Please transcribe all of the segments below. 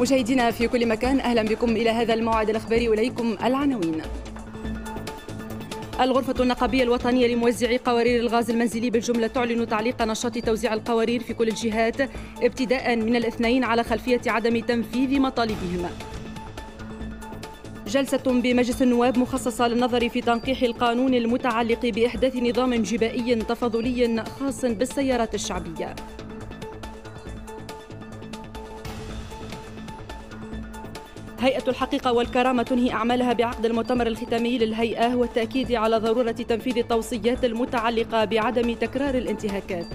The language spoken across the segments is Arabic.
مشاهدينا في كل مكان أهلا بكم إلى هذا الموعد الأخباري إليكم العناوين الغرفة النقابية الوطنية لموزعي قوارير الغاز المنزلي بالجملة تعلن تعليق نشاط توزيع القوارير في كل الجهات ابتداء من الاثنين على خلفية عدم تنفيذ مطالبهم جلسة بمجلس النواب مخصصة للنظر في تنقيح القانون المتعلق بإحداث نظام جبائي تفاضلي خاص بالسيارات الشعبية هيئة الحقيقة والكرامة تنهي أعمالها بعقد المؤتمر الختامي للهيئة والتأكيد على ضرورة تنفيذ التوصيات المتعلقة بعدم تكرار الانتهاكات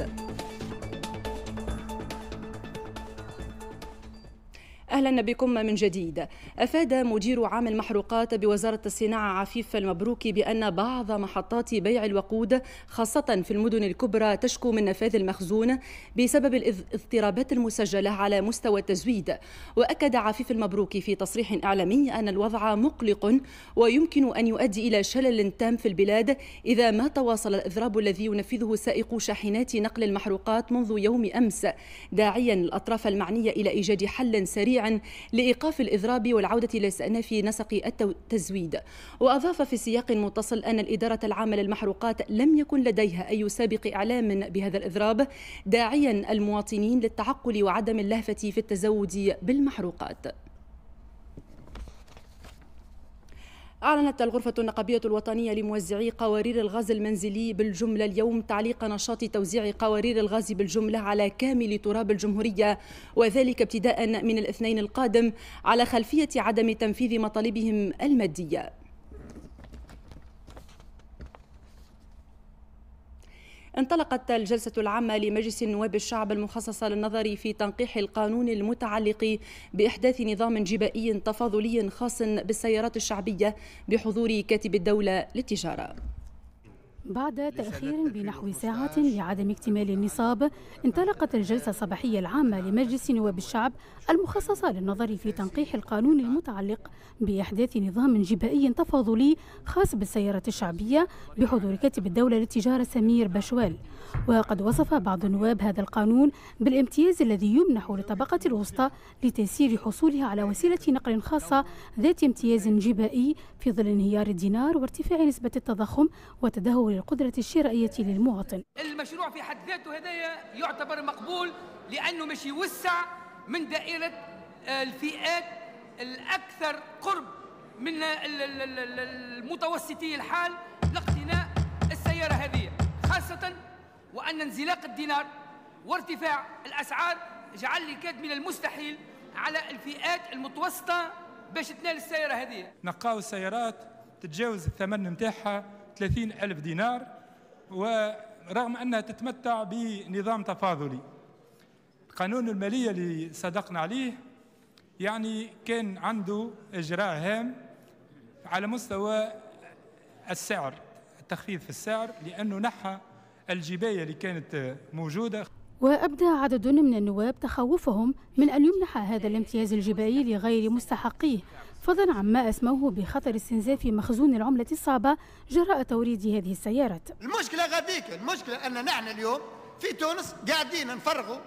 أهلا بكم من جديد أفاد مدير عام المحروقات بوزارة الصناعة عفيف المبروكي بأن بعض محطات بيع الوقود خاصة في المدن الكبرى تشكو من نفاذ المخزون بسبب الاضطرابات المسجلة على مستوى التزويد وأكد عفيف المبروكي في تصريح إعلامي أن الوضع مقلق ويمكن أن يؤدي إلى شلل تام في البلاد إذا ما تواصل الإضراب الذي ينفذه سائقو شاحنات نقل المحروقات منذ يوم أمس داعيا الأطراف المعنية إلى إيجاد حل سريع لإيقاف الإضراب والعودة إلى نسق التزويد وأضاف في سياق متصل أن الإدارة العامة للمحروقات لم يكن لديها أي سابق إعلام بهذا الإضراب داعيا المواطنين للتعقل وعدم اللهفة في التزود بالمحروقات أعلنت الغرفة النقابية الوطنية لموزعي قوارير الغاز المنزلي بالجملة اليوم تعليق نشاط توزيع قوارير الغاز بالجملة على كامل تراب الجمهورية وذلك ابتداء من الاثنين القادم على خلفية عدم تنفيذ مطالبهم المادية انطلقت الجلسة العامة لمجلس نواب الشعب المخصصة للنظر في تنقيح القانون المتعلق بإحداث نظام جبائي تفاضلي خاص بالسيارات الشعبية بحضور كاتب الدولة للتجارة بعد تأخير بنحو ساعة لعدم اكتمال النصاب انطلقت الجلسة الصباحية العامة لمجلس نواب الشعب المخصصة للنظر في تنقيح القانون المتعلق بإحداث نظام جبائي تفاضلي خاص بالسيارة الشعبية بحضور كاتب الدولة للتجارة سمير بشوال وقد وصف بعض النواب هذا القانون بالامتياز الذي يمنح للطبقة الوسطى لتيسير حصولها على وسيلة نقل خاصة ذات امتياز جبائي في ظل انهيار الدينار وارتفاع نسبة التضخم وتدهور القدرة الشرائية للمواطن المشروع في حد ذاته هذا يعتبر مقبول لأنه مش يوسع من دائرة آه، الفئات الأكثر قرب من المتوسطي الحال لاقتناء السيارة هذه خاصة وأن انزلاق الدينار وارتفاع الأسعار جعل لي كاد من المستحيل على الفئات المتوسطة باش تنال السيارة هذه نقاو السيارات تتجاوز الثمن نتاعها 30 ألف دينار ورغم أنها تتمتع بنظام تفاضلي قانون المالية اللي صدقنا عليه يعني كان عنده إجراء هام على مستوى السعر التخفيض في السعر لأنه نحى الجبايه اللي كانت موجوده وأبدى عدد من النواب تخوفهم من أن يمنح هذا الامتياز الجبائي لغير مستحقيه فضلا عما أسموه بخطر استنزاف مخزون العملة الصعبة جراء توريد هذه السيارات المشكلة غاديك المشكلة أن نحن اليوم في تونس قاعدين نفرغوا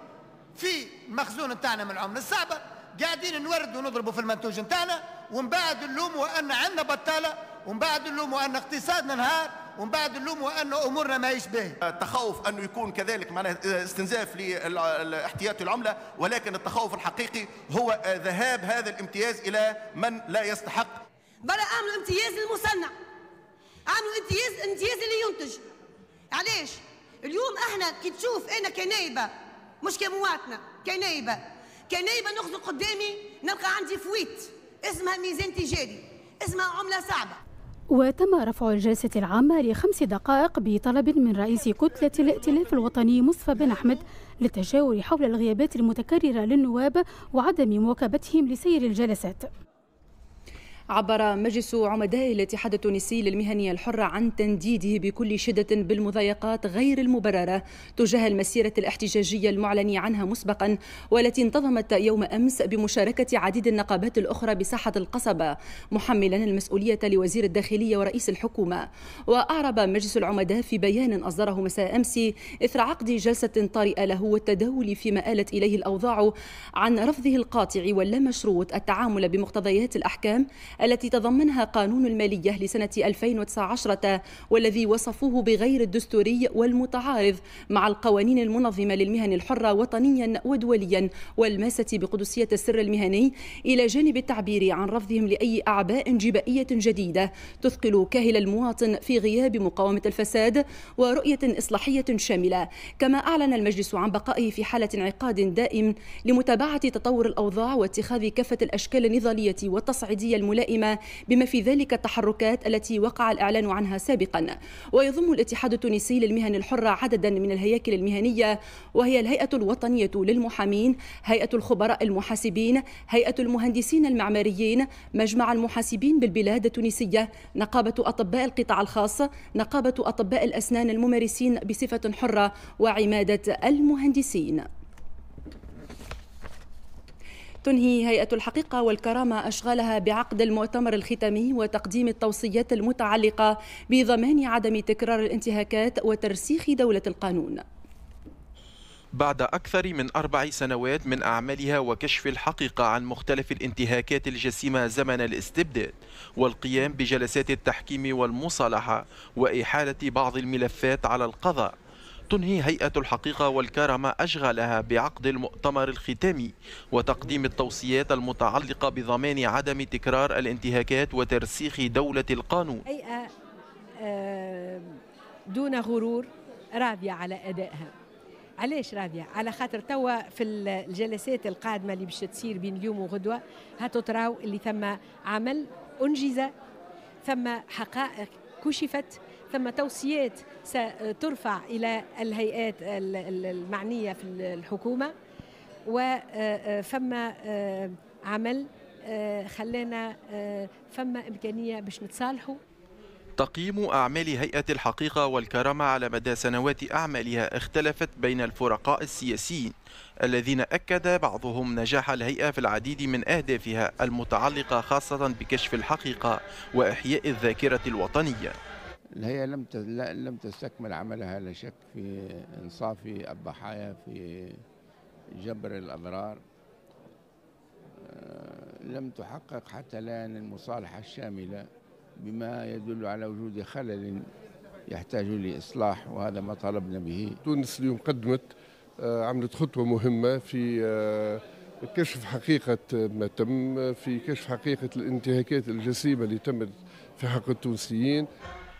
في مخزون تاعنا من العملة الصعبة قاعدين نوردوا ونضربوا في المنتوج نتاعنا ومن بعد نلوموا أن عندنا بطالة ومن بعد نلوموا أن اقتصادنا انهار ومن بعد اللوم وقال امورنا ما يشبه التخوف انه يكون كذلك معناه استنزاف لاحتياط العمله ولكن التخوف الحقيقي هو ذهاب هذا الامتياز الى من لا يستحق برا عملوا امتياز المصنع عملوا امتياز امتياز اللي ينتج علاش اليوم احنا كي تشوف انا كنايبه مش كمواطنه كنايبه كنايبه نخزن قدامي نلقى عندي فويت اسمها ميزان تجاري اسمها عمله صعبه وتم رفع الجلسة العامة لخمس دقائق بطلب من رئيس كتلة الائتلاف الوطني مصطفى بن أحمد للتجاور حول الغيابات المتكررة للنواب وعدم مواكبتهم لسير الجلسات عبر مجلس عمداء الاتحاد التونسي للمهنية الحرة عن تنديده بكل شدة بالمضايقات غير المبررة تجاه المسيرة الاحتجاجية المعلن عنها مسبقا والتي انتظمت يوم أمس بمشاركة عديد النقابات الأخرى بساحة القصبة محملا المسؤولية لوزير الداخلية ورئيس الحكومة وأعرب مجلس العمداء في بيان أصدره مساء أمس إثر عقد جلسة طارئة له والتداول فيما آلت إليه الأوضاع عن رفضه القاطع واللامشروط التعامل بمقتضيات الأحكام التي تضمنها قانون المالية لسنة 2019 والذي وصفوه بغير الدستوري والمتعارض مع القوانين المنظمة للمهن الحرة وطنيا ودوليا والماسة بقدسية السر المهني إلى جانب التعبير عن رفضهم لأي أعباء جبائية جديدة تثقل كاهل المواطن في غياب مقاومة الفساد ورؤية إصلاحية شاملة كما أعلن المجلس عن بقائه في حالة انعقاد دائم لمتابعة تطور الأوضاع واتخاذ كافة الأشكال النضالية والتصعيدية الملائمة الدائمة بما في ذلك التحركات التي وقع الإعلان عنها سابقا ويضم الاتحاد التونسي للمهن الحرة عددا من الهياكل المهنية وهي الهيئة الوطنية للمحامين هيئة الخبراء المحاسبين هيئة المهندسين المعماريين مجمع المحاسبين بالبلاد التونسية نقابة أطباء القطاع الخاص نقابة أطباء الأسنان الممارسين بصفة حرة وعمادة المهندسين تنهي هيئة الحقيقة والكرامة أشغالها بعقد المؤتمر الختامي وتقديم التوصيات المتعلقة بضمان عدم تكرار الانتهاكات وترسيخ دولة القانون بعد أكثر من أربع سنوات من أعمالها وكشف الحقيقة عن مختلف الانتهاكات الجسيمة زمن الاستبداد والقيام بجلسات التحكيم والمصالحة وإحالة بعض الملفات على القضاء تنهي هيئة الحقيقة والكرامة أشغالها بعقد المؤتمر الختامي وتقديم التوصيات المتعلقة بضمان عدم تكرار الانتهاكات وترسيخ دولة القانون هيئة آه، دون غرور راضية على أدائها علاش راضيه على خاطر توا في الجلسات القادمه اللي باش تصير بين اليوم وغدوه تراو اللي ثم عمل انجز ثم حقائق كشفت ثم توصيات سترفع إلى الهيئات المعنية في الحكومة وفما آه، آه، آه، عمل خلانا فما إمكانية باش نتصالحوا تقييم أعمال هيئة الحقيقة والكرامة على مدى سنوات أعمالها اختلفت بين الفرقاء السياسيين الذين أكد بعضهم نجاح الهيئة في العديد من أهدافها المتعلقة خاصة بكشف الحقيقة وإحياء الذاكرة الوطنية هي لم لم تستكمل عملها لا شك في انصاف الضحايا في جبر الاضرار آه، لم تحقق حتى الان المصالحه الشامله بما يدل على وجود خلل يحتاج لاصلاح وهذا ما طالبنا به. تونس اليوم قدمت آه، عملت خطوه مهمه في آه، كشف حقيقة ما تم في كشف حقيقة الانتهاكات الجسيمة اللي تمت في حق التونسيين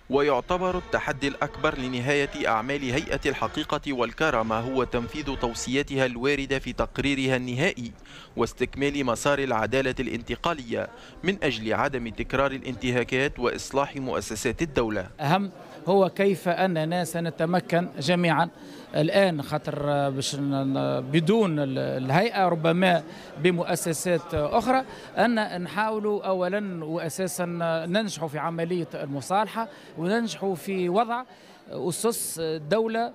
ويعتبر التحدي الأكبر لنهاية أعمال هيئة الحقيقة والكرامة هو تنفيذ توصياتها الواردة في تقريرها النهائي واستكمال مسار العدالة الانتقالية من أجل عدم تكرار الانتهاكات وإصلاح مؤسسات الدولة أهم هو كيف أننا سنتمكن جميعا الان خاطر باش بدون الهيئه ربما بمؤسسات اخرى ان نحاولوا اولا واساسا ننجحوا في عمليه المصالحه وننجحوا في وضع اسس دوله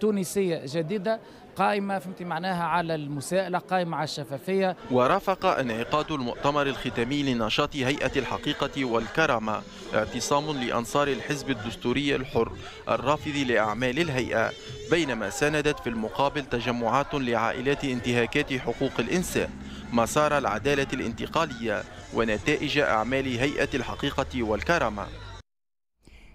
تونسية جديدة قائمة فهمتي معناها على المساءلة قائمة على الشفافية ورافق انعقاد المؤتمر الختامي لنشاط هيئة الحقيقة والكرامة اعتصام لأنصار الحزب الدستوري الحر الرافض لأعمال الهيئة بينما ساندت في المقابل تجمعات لعائلات انتهاكات حقوق الإنسان مسار العدالة الانتقالية ونتائج أعمال هيئة الحقيقة والكرامة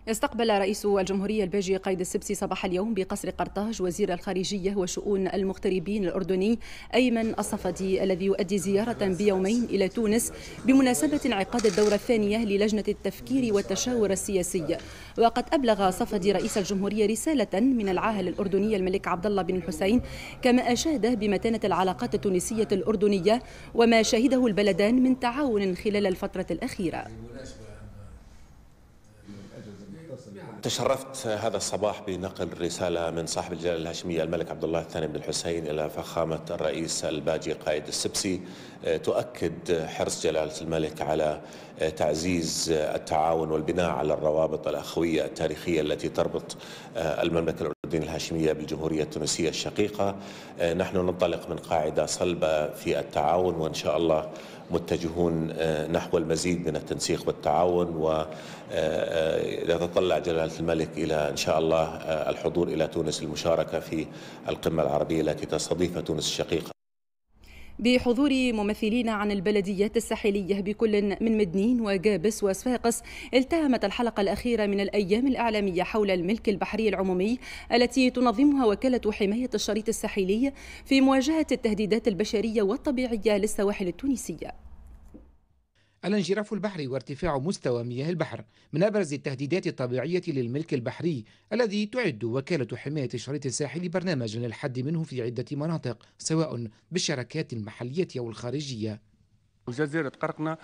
استقبل رئيس الجمهورية الباجي قايد السبسي صباح اليوم بقصر قرطاج وزير الخارجية وشؤون المغتربين الأردني أيمن الصفدي الذي يؤدي زيارة بيومين إلى تونس بمناسبة انعقاد الدورة الثانية للجنة التفكير والتشاور السياسي وقد أبلغ صفدي رئيس الجمهورية رسالة من العاهل الأردني الملك عبد الله بن الحسين كما أشاد بمتانة العلاقات التونسية الأردنية وما شهده البلدان من تعاون خلال الفترة الأخيرة تشرفت هذا الصباح بنقل رسالة من صاحب الجلالة الهاشمية الملك عبد الله الثاني بن الحسين إلى فخامة الرئيس الباجي قائد السبسي آه، تؤكد حرص جلالة الملك على آه، تعزيز آه، التعاون والبناء على الروابط الأخوية التاريخية التي تربط المملكة الأردنية الهاشمية بالجمهورية التونسية الشقيقة نحن ننطلق من قاعدة صلبة في التعاون وإن شاء الله متجهون آه، نحو المزيد من التنسيق والتعاون ويتطلع آه، آه، جلالة الملك إلى إن شاء الله الحضور إلى تونس المشاركة في القمة العربية التي تستضيفها تونس الشقيقة بحضور ممثلين عن البلديات الساحلية بكل من مدنين وجابس وصفاقس التهمت الحلقة الأخيرة من الأيام الإعلامية حول الملك البحري العمومي التي تنظمها وكالة حماية الشريط الساحلي في مواجهة التهديدات البشرية والطبيعية للسواحل التونسية الانجراف البحري وارتفاع مستوى مياه البحر من أبرز التهديدات الطبيعية للملك البحري الذي تعد وكالة حماية الشريط الساحلي برنامجا للحد منه في عدة مناطق سواء بالشركات المحلية أو الخارجية جزيرة قرقنة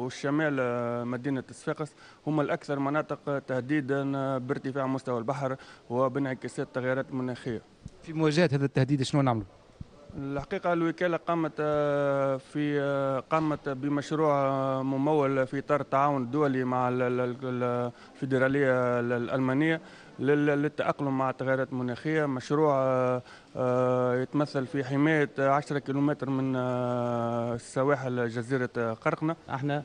والشمال آه، مدينة صفاقس هما الأكثر مناطق تهديدا بارتفاع مستوى البحر وبانعكاسات التغيرات المناخية في مواجهة هذا التهديد شنو نعمل؟ الحقيقة الوكالة قامت آه، في آه، قامت بمشروع آه، ممول في إطار التعاون الدولي مع الفيدرالية الألمانية للتأقلم مع التغيرات المناخية مشروع يتمثل في حماية 10 كيلومتر من سواحل جزيرة قرقنة احنا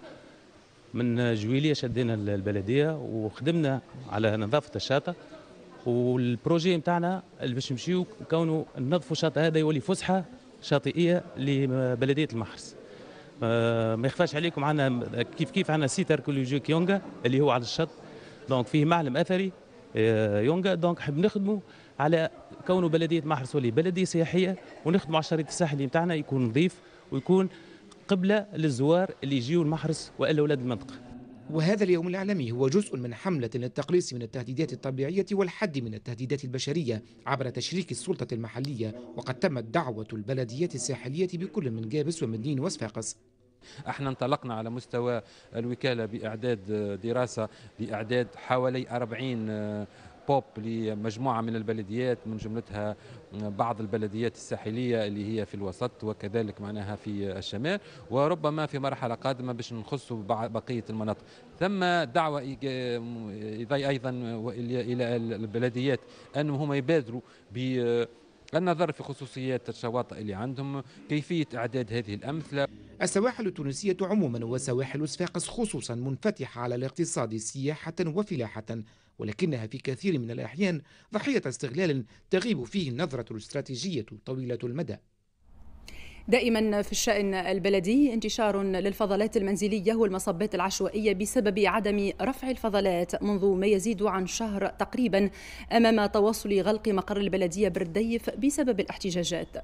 من جويلية شدينا البلدية وخدمنا على نظافة الشاطئ والبروجي نتاعنا اللي باش نمشيو كونه ننظفوا الشاطئ هذا يولي فسحه شاطئيه لبلديه المحرس آه، ما يخفاش عليكم عندنا كيف كيف عندنا سيت اركولوجيك يونغا اللي هو على الشط دونك فيه معلم اثري آه، يونغا دونك حب نخدموا على كونه بلديه محرس ولي بلديه سياحيه ونخدموا على الشريط الساحلي نتاعنا يكون نظيف ويكون قبله للزوار اللي يجيو المحرس والا اولاد المنطقه وهذا اليوم العالمي هو جزء من حملة للتقليص من التهديدات الطبيعية والحد من التهديدات البشرية عبر تشريك السلطة المحلية وقد تمت دعوة البلديات الساحلية بكل من جابس ومدين وصفاقس احنا انطلقنا على مستوى الوكالة بإعداد دراسة باعداد حوالي 40 بوب لمجموعة من البلديات من جملتها بعض البلديات الساحلية اللي هي في الوسط وكذلك معناها في الشمال وربما في مرحلة قادمة باش نخصوا بقية المناطق ثم دعوة أيضا إلى البلديات أنهم هم يبادروا ب النظر في خصوصيات الشواطئ اللي عندهم كيفية إعداد هذه الأمثلة السواحل التونسية عموما وسواحل صفاقس خصوصا منفتحة على الاقتصاد سياحة وفلاحة ولكنها في كثير من الأحيان ضحية استغلال تغيب فيه النظرة الاستراتيجية طويلة المدى دائما في الشأن البلدي انتشار للفضلات المنزلية والمصبات العشوائية بسبب عدم رفع الفضلات منذ ما يزيد عن شهر تقريبا أمام تواصل غلق مقر البلدية برديف بسبب الاحتجاجات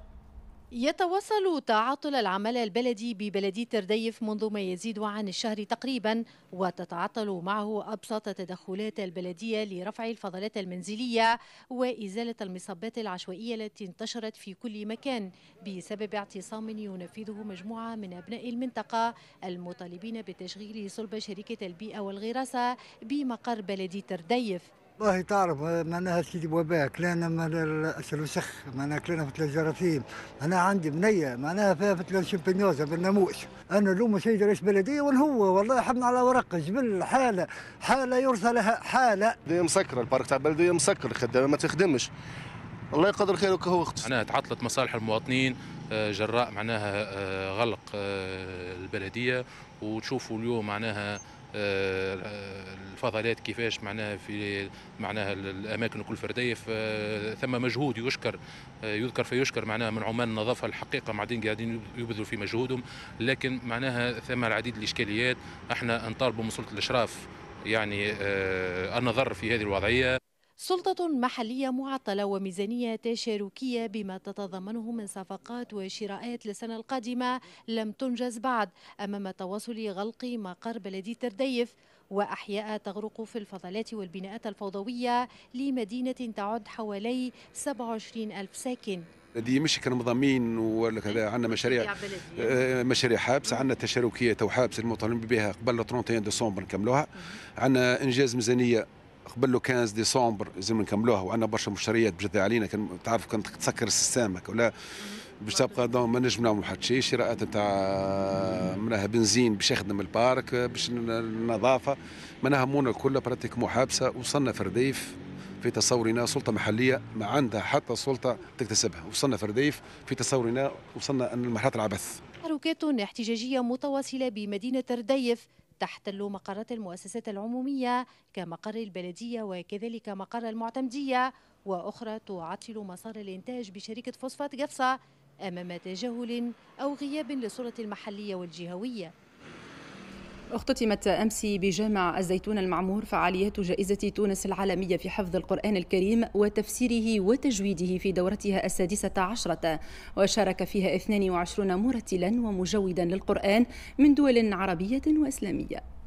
يتواصل تعطل العمل البلدي ببلدية ترديف منذ ما يزيد عن الشهر تقريبا وتتعطل معه أبسط تدخلات البلدية لرفع الفضلات المنزلية وإزالة المصبات العشوائية التي انتشرت في كل مكان بسبب اعتصام ينفذه مجموعة من أبناء المنطقة المطالبين بتشغيل صلب شركة البيئة والغراسة بمقر بلدية ترديف والله تعرف معناها سيدي وباء كلانا من الوسخ معناها كلنا في الجراثيم انا عندي بنيه معناها فيها في الشمبينيوزا بالناموس انا اليوم سيد رئيس بلديه هو والله حبنا على ورق جبل حاله حاله يرثى لها حاله مسكره البارك تاع البلديه مسكر الخدامه ما تخدمش الله يقدر خيرك هو وقت معناها تعطلت مصالح المواطنين آه، جراء معناها آه، غلق آه، البلديه وتشوفوا اليوم معناها الفضلات كيفاش معناها في معناها الاماكن الكل فرديه ثم مجهود يشكر يذكر فيشكر معناها من عمال النظافه الحقيقه معدين قاعدين يبذلوا في مجهودهم لكن معناها ثم العديد الاشكاليات احنا نطالبوا من سلطه الاشراف يعني آه، النظر في هذه الوضعيه سلطة محلية معطلة وميزانية تشاركية بما تتضمنه من صفقات وشراءات للسنة القادمة لم تنجز بعد أمام تواصل غلق مقر بلدي ترديف وأحياء تغرق في الفضلات والبناءات الفوضوية لمدينة تعد حوالي 27 ألف ساكن هذه مش كان مضامين ولا كذا إيه. عندنا مشاريع مشاريع آه، حابس عندنا تشاركيه تو حابس المطالبين بها قبل 31 ديسمبر نكملوها عندنا انجاز ميزانيه قبل 15 ديسمبر لازم نكملوها وعندنا برشا مشتريات بجد علينا كان تعرف كان تسكر السيستم ولا باش تبقى دون ما نجم نعمل حتى شيء شراءات نتاع معناها بنزين باش يخدم البارك باش النظافه معناها همونا الكل براتيك محابسه وصلنا في رديف في تصورنا سلطة محلية ما عندها حتى سلطة تكتسبها وصلنا في رديف في تصورنا وصلنا أن المحلات العبث حركات احتجاجية متواصلة بمدينة رديف تحتل مقرات المؤسسات العمومية كمقر البلدية وكذلك مقر المعتمدية وأخرى تعطل مسار الإنتاج بشركة فوسفات جفصة أمام تجاهل أو غياب للسلطة المحلية والجهوية اختتمت أمس بجامع الزيتون المعمور فعاليات جائزة تونس العالمية في حفظ القرآن الكريم وتفسيره وتجويده في دورتها السادسة عشرة وشارك فيها 22 مرتلا ومجودا للقرآن من دول عربية وإسلامية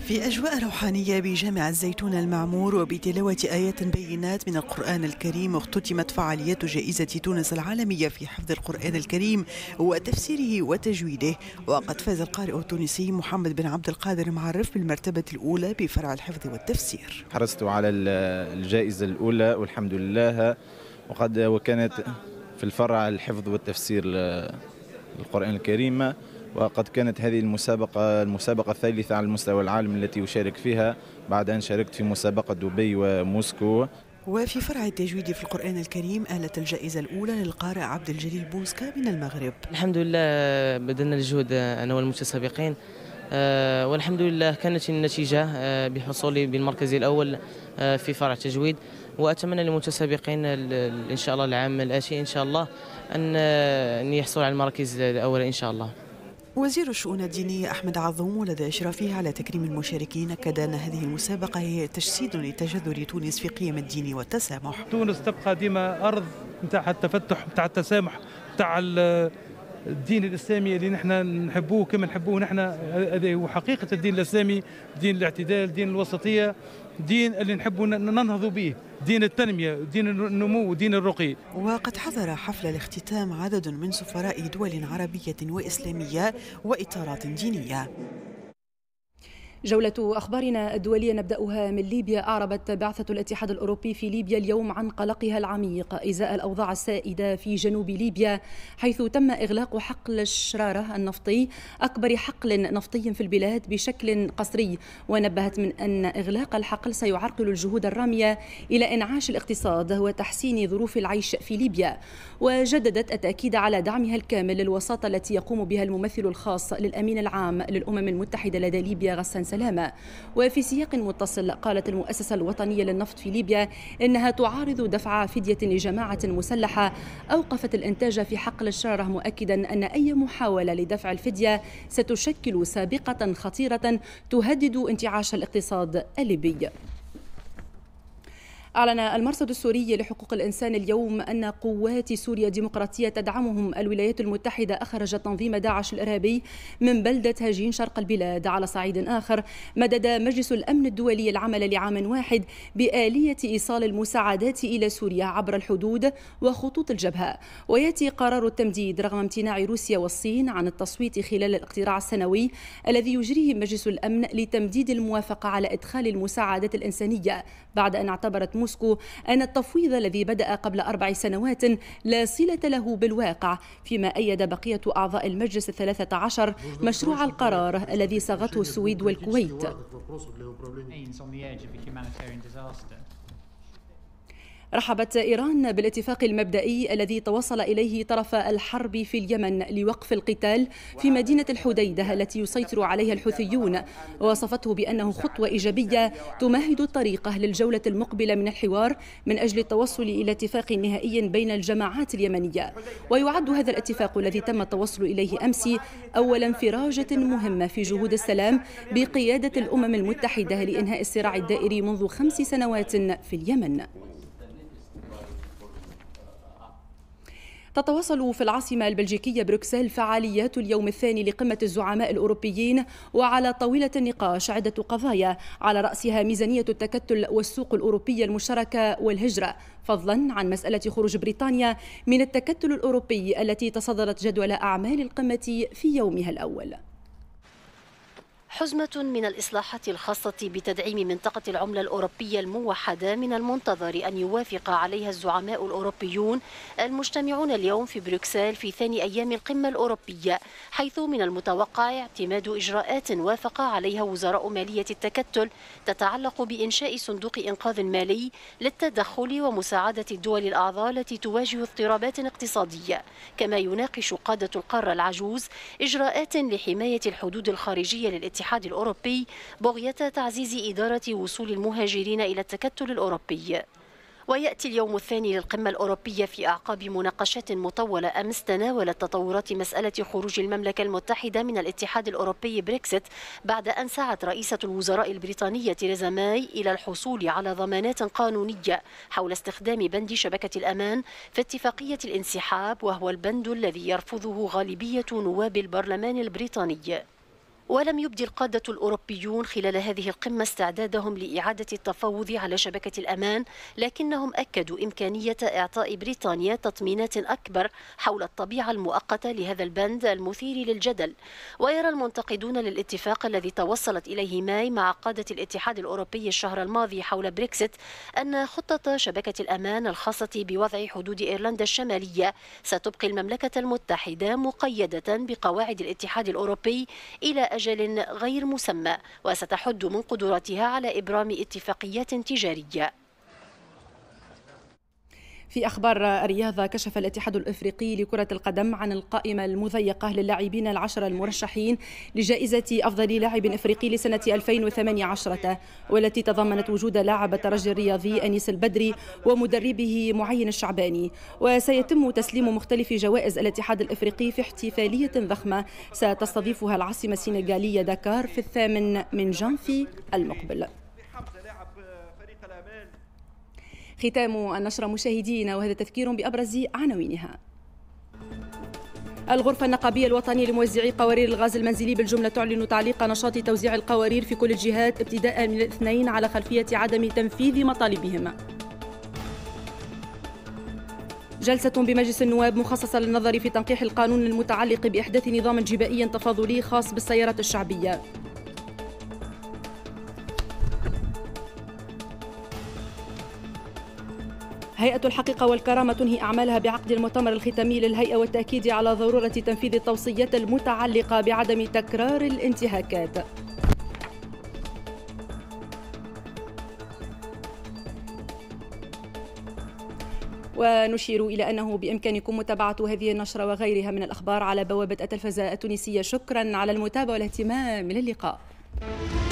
في أجواء روحانية بجامع الزيتون المعمور وبتلاوة آيات بينات من القرآن الكريم اختتمت فعاليات جائزة تونس العالمية في حفظ القرآن الكريم وتفسيره وتجويده وقد فاز القارئ التونسي محمد بن عبد القادر معرف بالمرتبة الأولى بفرع الحفظ والتفسير حرصت على الجائزة الأولى والحمد لله وقد وكانت في الفرع الحفظ والتفسير القرآن الكريم وقد كانت هذه المسابقة المسابقة الثالثة على المستوى العالم التي أشارك فيها بعد أن شاركت في مسابقة دبي وموسكو وفي فرع التجويد في القرآن الكريم آلت الجائزة الأولى للقارئ عبد الجليل بوسكا من المغرب الحمد لله بذلنا الجهد آه، أنا والمتسابقين آه، والحمد لله كانت النتيجة آه، بحصولي بالمركز الأول في فرع التجويد وأتمنى للمتسابقين إن شاء الله العام الآتي إن شاء الله أن يحصل على المراكز الأولى إن شاء الله وزير الشؤون الدينية أحمد عظوم لدى إشرافه على تكريم المشاركين أكد أن هذه المسابقة هي تجسيد لتجذر تونس في قيم الدين والتسامح تونس تبقى ديما أرض نتاع التفتح نتاع التسامح نتاع الدين الاسلامي اللي نحن نحبوه كما نحبوه نحن هذا هو حقيقه الدين الاسلامي دين الاعتدال دين الوسطيه دين اللي نحب ننهض به دين التنمية دين النمو دين الرقي وقد حضر حفل الاختتام عدد من سفراء دول عربية وإسلامية وإطارات دينية جولة أخبارنا الدولية نبدأها من ليبيا أعربت بعثة الاتحاد الأوروبي في ليبيا اليوم عن قلقها العميق إزاء الأوضاع السائدة في جنوب ليبيا حيث تم إغلاق حقل الشرارة النفطي أكبر حقل نفطي في البلاد بشكل قسري ونبهت من أن إغلاق الحقل سيعرقل الجهود الرامية إلى إنعاش الاقتصاد وتحسين ظروف العيش في ليبيا وجددت التأكيد على دعمها الكامل للوساطة التي يقوم بها الممثل الخاص للأمين العام للأمم المتحدة لدى ليبيا غسان والسلامة وفي سياق متصل قالت المؤسسة الوطنية للنفط في ليبيا إنها تعارض دفع فدية لجماعة مسلحة أوقفت الإنتاج في حقل الشرة مؤكدا أن أي محاولة لدفع الفدية ستشكل سابقة خطيرة تهدد انتعاش الاقتصاد الليبي أعلن المرصد السوري لحقوق الإنسان اليوم أن قوات سوريا الديمقراطية تدعمهم الولايات المتحدة أخرجت تنظيم داعش الإرهابي من بلدة هاجين شرق البلاد على صعيد آخر مدد مجلس الأمن الدولي العمل لعام واحد بآلية إيصال المساعدات إلى سوريا عبر الحدود وخطوط الجبهة ويأتي قرار التمديد رغم امتناع روسيا والصين عن التصويت خلال الاقتراع السنوي الذي يجريه مجلس الأمن لتمديد الموافقة على إدخال المساعدات الإنسانية بعد أن اعتبرت موسكو أن التفويض الذي بدأ قبل أربع سنوات لا صلة له بالواقع فيما أيد بقية أعضاء المجلس الثلاثة عشر مشروع القرار الذي صاغته السويد والكويت رحبت إيران بالاتفاق المبدئي الذي توصل إليه طرف الحرب في اليمن لوقف القتال في مدينة الحديدة التي يسيطر عليها الحوثيون ووصفته بأنه خطوة إيجابية تمهد الطريق للجولة المقبلة من الحوار من أجل التوصل إلى اتفاق نهائي بين الجماعات اليمنية ويعد هذا الاتفاق الذي تم التوصل إليه أمس أول انفراجة مهمة في جهود السلام بقيادة الأمم المتحدة لإنهاء الصراع الدائري منذ خمس سنوات في اليمن تتواصل في العاصمة البلجيكية بروكسل فعاليات اليوم الثاني لقمة الزعماء الأوروبيين وعلى طاولة النقاش عدة قضايا على رأسها ميزانية التكتل والسوق الأوروبية المشتركة والهجرة فضلا عن مسألة خروج بريطانيا من التكتل الأوروبي التي تصدرت جدول أعمال القمة في يومها الأول حزمة من الإصلاحات الخاصة بتدعيم منطقة العملة الأوروبية الموحدة من المنتظر أن يوافق عليها الزعماء الأوروبيون المجتمعون اليوم في بروكسل في ثاني أيام القمة الأوروبية حيث من المتوقع اعتماد إجراءات وافق عليها وزراء مالية التكتل تتعلق بإنشاء صندوق إنقاذ مالي للتدخل ومساعدة الدول الأعضاء التي تواجه اضطرابات اقتصادية كما يناقش قادة القارة العجوز إجراءات لحماية الحدود الخارجية للاتحاد الاتحاد الأوروبي بغية تعزيز إدارة وصول المهاجرين إلى التكتل الأوروبي ويأتي اليوم الثاني للقمة الأوروبية في أعقاب مناقشات مطولة أمس تناولت تطورات مسألة خروج المملكة المتحدة من الاتحاد الأوروبي بريكسيت بعد أن سعت رئيسة الوزراء البريطانية تيريزا ماي إلى الحصول على ضمانات قانونية حول استخدام بند شبكة الأمان في اتفاقية الانسحاب وهو البند الذي يرفضه غالبية نواب البرلمان البريطاني ولم يبدي القادة الأوروبيون خلال هذه القمة استعدادهم لإعادة التفاوض على شبكة الأمان لكنهم أكدوا إمكانية إعطاء بريطانيا تطمينات أكبر حول الطبيعة المؤقتة لهذا البند المثير للجدل ويرى المنتقدون للاتفاق الذي توصلت إليه ماي مع قادة الاتحاد الأوروبي الشهر الماضي حول بريكسيت أن خطة شبكة الأمان الخاصة بوضع حدود إيرلندا الشمالية ستبقي المملكة المتحدة مقيدة بقواعد الاتحاد الأوروبي إلى أجل غير مسمى وستحد من قدرتها على إبرام اتفاقيات تجارية في أخبار الرياضة كشف الاتحاد الإفريقي لكرة القدم عن القائمة المضيقة للاعبين العشرة المرشحين لجائزة أفضل لاعب إفريقي لسنة 2018 والتي تضمنت وجود لاعب الترجي الرياضي أنيس البدري ومدربه معين الشعباني وسيتم تسليم مختلف جوائز الاتحاد الإفريقي في احتفالية ضخمة ستستضيفها العاصمة السنغالية دكار في الثامن من جانفي المقبل ختام النشرة مشاهدينا وهذا تذكير بأبرز عناوينها الغرفة النقابية الوطنية لموزعي قوارير الغاز المنزلي بالجملة تعلن تعليق نشاط توزيع القوارير في كل الجهات ابتداء من الاثنين على خلفية عدم تنفيذ مطالبهم. جلسة بمجلس النواب مخصصة للنظر في تنقيح القانون المتعلق بإحداث نظام جبائي تفاضلي خاص بالسيارات الشعبية. هيئة الحقيقة والكرامة تنهي أعمالها بعقد المؤتمر الختامي للهيئة والتأكيد على ضرورة تنفيذ التوصيات المتعلقة بعدم تكرار الانتهاكات ونشير إلى أنه بإمكانكم متابعة هذه النشرة وغيرها من الأخبار على بوابة التلفزة التونسية شكرا على المتابعة والاهتمام للقاء